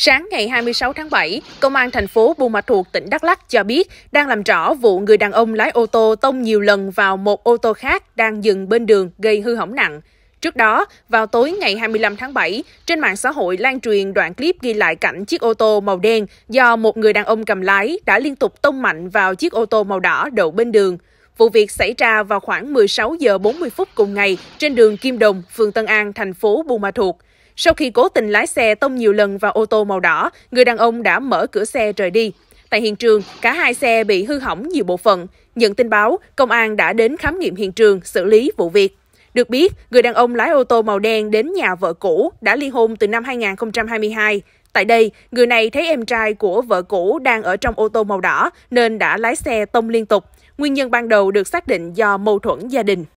Sáng ngày 26 tháng 7, Công an thành phố Buôn Ma Thuột, tỉnh Đắk Lắk cho biết đang làm rõ vụ người đàn ông lái ô tô tông nhiều lần vào một ô tô khác đang dừng bên đường gây hư hỏng nặng. Trước đó, vào tối ngày 25 tháng 7, trên mạng xã hội lan truyền đoạn clip ghi lại cảnh chiếc ô tô màu đen do một người đàn ông cầm lái đã liên tục tông mạnh vào chiếc ô tô màu đỏ đậu bên đường. Vụ việc xảy ra vào khoảng 16 giờ 40 phút cùng ngày trên đường Kim Đồng, phường Tân An, thành phố Buôn Ma Thuột. Sau khi cố tình lái xe tông nhiều lần vào ô tô màu đỏ, người đàn ông đã mở cửa xe rời đi. Tại hiện trường, cả hai xe bị hư hỏng nhiều bộ phận. Nhận tin báo, công an đã đến khám nghiệm hiện trường, xử lý vụ việc. Được biết, người đàn ông lái ô tô màu đen đến nhà vợ cũ đã ly hôn từ năm 2022. Tại đây, người này thấy em trai của vợ cũ đang ở trong ô tô màu đỏ nên đã lái xe tông liên tục. Nguyên nhân ban đầu được xác định do mâu thuẫn gia đình.